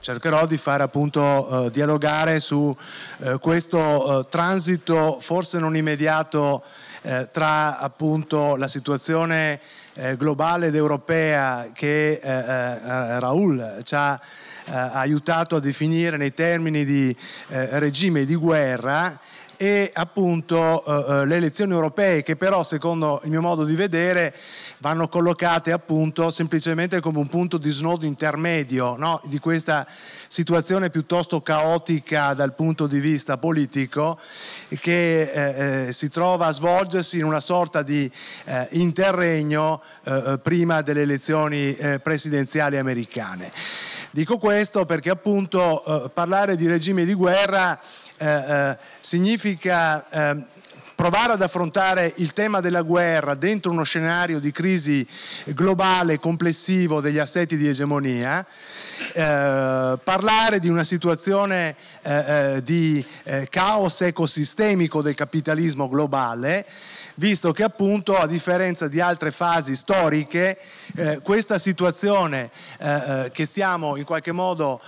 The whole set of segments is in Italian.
cercherò di far appunto eh, dialogare su eh, questo eh, transito forse non immediato eh, tra appunto la situazione eh, globale ed europea che eh, Raul ci ha aiutato a definire nei termini di regime di guerra e appunto eh, eh, le elezioni europee che però secondo il mio modo di vedere vanno collocate appunto semplicemente come un punto di snodo intermedio no? di questa situazione piuttosto caotica dal punto di vista politico che eh, eh si trova a svolgersi in una sorta di eh, interregno eh, prima delle elezioni presidenziali americane. Dico questo perché appunto parlare di regime di guerra eh, eh, significa ehm, provare ad affrontare il tema della guerra dentro uno scenario di crisi globale complessivo degli assetti di egemonia, eh, parlare di una situazione eh, eh di eh, caos ecosistemico del capitalismo globale, visto che appunto a differenza di altre fasi storiche eh, questa situazione eh, che stiamo in qualche modo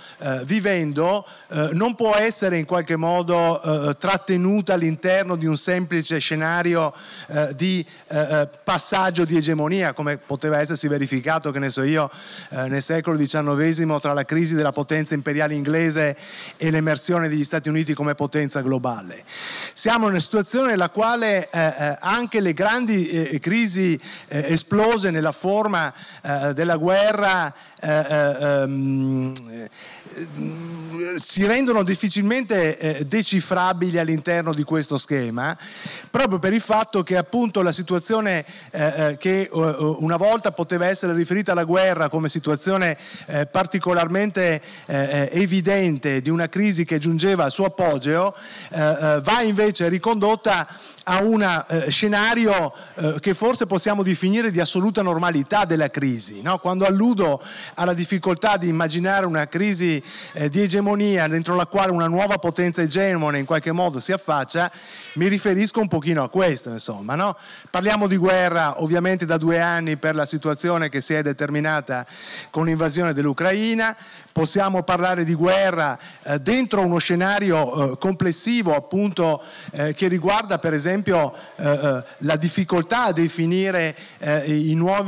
vivendo non può essere in qualche modo trattenuta all'interno di un semplice semplice scenario eh, di eh, eh, passaggio di egemonia come poteva essersi verificato, che ne so io, eh, nel secolo XIX tra la crisi della potenza imperiale inglese e l'emersione degli Stati Uniti come potenza globale. Siamo in una situazione nella quale eh, eh, anche le grandi crisi esplose nella forma della guerra eh, eh, ehm, eh, si rendono difficilmente decifrabili all'interno di questo schema, proprio per il fatto che appunto la situazione che una volta poteva essere riferita alla guerra come situazione particolarmente evidente di una crisi che giungeva al suo appoggio, va invece ricondotta a un scenario che forse possiamo definire di assoluta normalità della crisi. Quando alludo alla difficoltà di immaginare una crisi eh, di egemonia dentro la quale una nuova potenza egemone in qualche modo si affaccia, mi riferisco un pochino a questo, insomma. No? Parliamo di guerra ovviamente da due anni per la situazione che si è determinata con l'invasione dell'Ucraina, possiamo parlare di guerra eh, dentro uno scenario eh, complessivo appunto eh, che riguarda per esempio eh, eh, la difficoltà a definire eh, i nuovi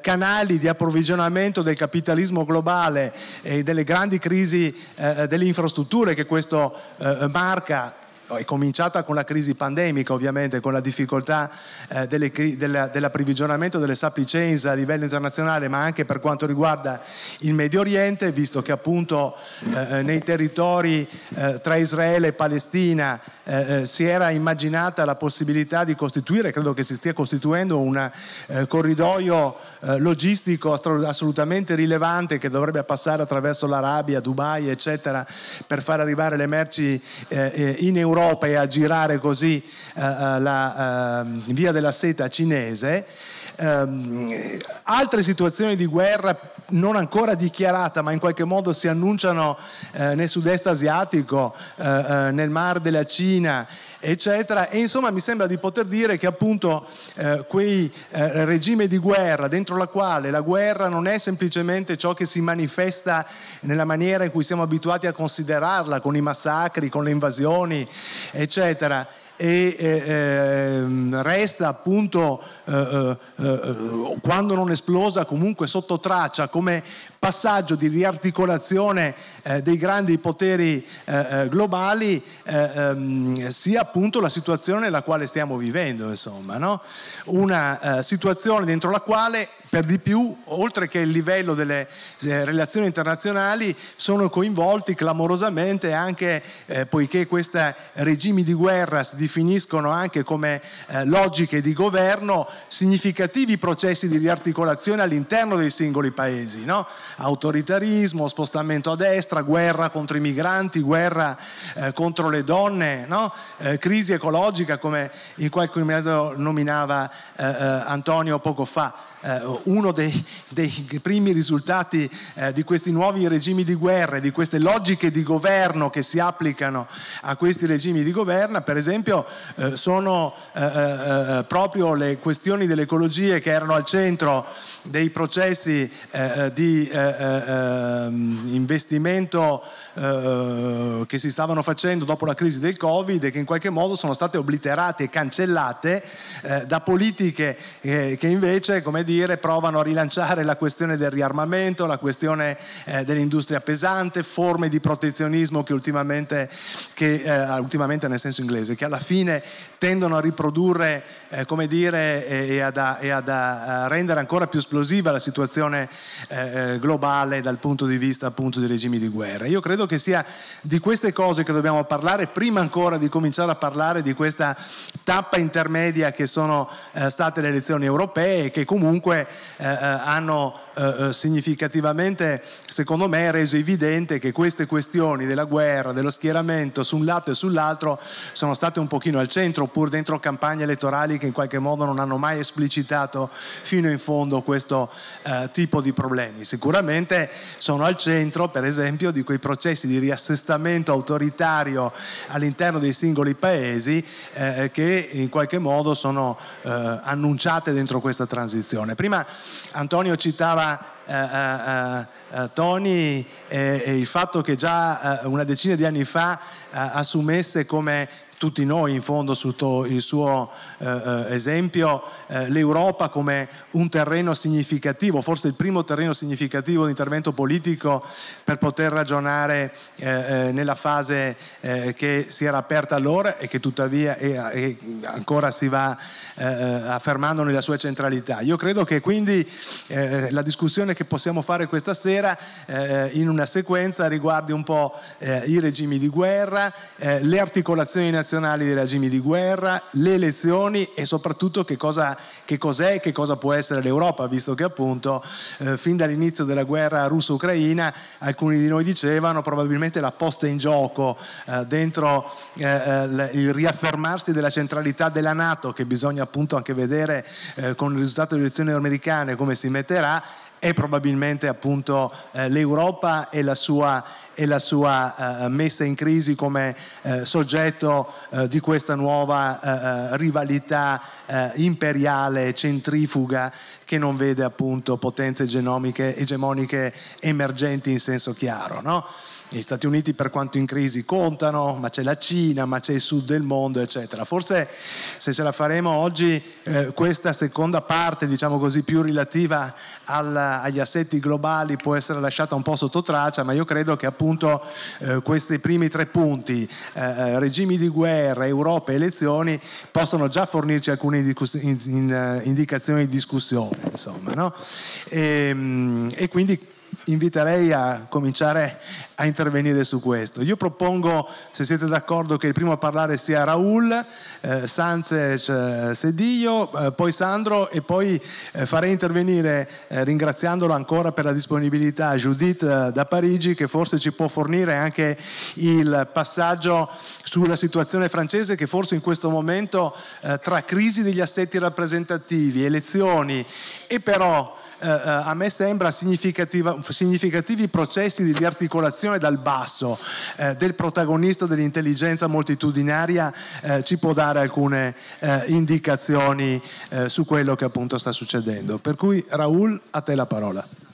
canali di approvvigionamento del capitalismo globale e delle grandi crisi eh, delle infrastrutture che questo eh, marca è cominciata con la crisi pandemica ovviamente, con la difficoltà eh, delle, della, dell'approvvigionamento delle sappicenze a livello internazionale, ma anche per quanto riguarda il Medio Oriente, visto che appunto eh, eh nei territori eh, tra Israele e Palestina eh, eh, si era immaginata la possibilità di costituire, credo che si stia costituendo un corridoio logistico assolutamente rilevante che dovrebbe passare attraverso l'Arabia, Dubai, eccetera, per far arrivare le merci in Europa Europa e a girare così eh, eh la eh, via della seta cinese, ehm, altre situazioni di guerra non ancora dichiarata, ma in qualche modo si annunciano eh, nel sud-est asiatico, eh, eh nel Mar della Cina, eccetera. E insomma mi sembra di poter dire che appunto eh, quei eh, regime di guerra dentro la quale la guerra non è semplicemente ciò che si manifesta nella maniera in cui siamo abituati a considerarla, con i massacri, con le invasioni, eccetera e eh, resta appunto eh eh, eh, eh, quando non esplosa comunque sotto traccia come passaggio di riarticolazione eh, dei grandi poteri eh, eh globali eh, ehm, sia appunto la situazione nella quale stiamo vivendo, insomma, no? una eh, situazione dentro la quale per di più, oltre che il livello delle relazioni internazionali, sono coinvolti clamorosamente anche, eh, poiché questi regimi di guerra si definiscono anche come eh, logiche di governo, significativi processi di riarticolazione all'interno dei singoli paesi. No? autoritarismo, spostamento a destra, guerra contro i migranti, guerra eh, contro le donne, no? eh, crisi ecologica come in qualche modo nominava eh, eh Antonio poco fa. Eh, uno dei, dei, primi risultati eh, di questi nuovi regimi di guerra, di queste logiche di governo che si applicano a questi regimi di governo, per esempio, sono proprio le questioni dell'ecologia che erano al centro dei processi di eh, eh ehm, investimento eh, eh, che si stavano facendo dopo la crisi del Covid e che in qualche modo sono state obliterate e cancellate da politiche che invece, come dire, provano a rilanciare la questione del riarmamento, la questione dell'industria pesante, forme di protezionismo che ultimamente, che, ultimamente nel senso inglese, che alla fine tendono a riprodurre, come dire, e, ad, e ad rendere ancora più esplosiva la situazione globale globale dal punto di vista appunto dei regimi di guerra. Io credo che sia di queste cose che dobbiamo parlare prima ancora di cominciare a parlare di questa tappa intermedia che sono eh, state le elezioni europee che comunque eh, eh hanno eh, eh, significativamente, secondo me, reso evidente che queste questioni della guerra, dello schieramento su un lato e sull'altro sono state un pochino al centro, pur dentro campagne elettorali che in qualche modo non hanno mai esplicitato fino in fondo questo eh, tipo di problemi. Sicuramente sono al centro, per esempio, di quei processi di riassestamento autoritario all'interno dei singoli paesi eh, che in qualche modo sono eh, annunciate dentro questa transizione. Prima Antonio citava allora Uh, uh, Tony e, eh, e, il fatto che già eh, una decina di anni fa eh, assumesse come tutti noi in fondo sotto il suo eh, eh, esempio, eh, l'Europa come un terreno significativo, forse il primo terreno significativo di intervento politico per poter ragionare eh, eh nella fase eh, che si era aperta allora e che tuttavia è, ancora si va affermando nella sua centralità. Io credo che quindi la discussione che possiamo fare questa sera in una sequenza riguardi un po' i regimi di guerra, le articolazioni nazionali, internazionali dei regimi di guerra, le elezioni e soprattutto che, cosa, che cos'è e che cosa può essere l'Europa, visto che appunto eh, fin dall'inizio della guerra russo-ucraina alcuni di noi dicevano probabilmente la posta in gioco eh, dentro eh, eh il riaffermarsi della centralità della Nato, che bisogna appunto anche vedere eh, con il risultato delle elezioni americane come si metterà, è probabilmente appunto eh, l'Europa e la sua e la sua eh, messa in crisi come eh, soggetto eh, di questa nuova eh, eh, rivalità imperiale centrifuga che non vede appunto potenze egemoniche emergenti in senso chiaro. No? Gli Stati Uniti per quanto in crisi contano, ma c'è la Cina, ma c'è il sud del mondo, eccetera. Forse se ce la faremo oggi eh, questa seconda parte, diciamo così, più relativa al, agli assetti globali può essere lasciata un po' sotto traccia, ma io credo che appunto appunto eh, questi primi tre punti, eh, eh regimi di guerra, Europa, e elezioni, possono già fornirci alcune eh, indicazioni di discussione. Insomma, no? e, ehm, e quindi inviterei a cominciare a intervenire su questo. Io propongo, se siete d'accordo, che il primo a parlare sia Raul, eh, Sanchez eh, Sedillo, eh, poi Sandro e poi eh, farei intervenire, eh, ringraziandolo ancora per la disponibilità, Judith eh, da Parigi che forse ci può fornire anche il passaggio sulla situazione francese che forse in questo momento tra crisi degli assetti rappresentativi, elezioni e però eh, eh, a me sembra significativi processi di riarticolazione dal basso eh, del protagonista dell'intelligenza moltitudinaria eh, ci può dare alcune eh, indicazioni eh, su quello che appunto sta succedendo. Per cui Raul, a te la parola.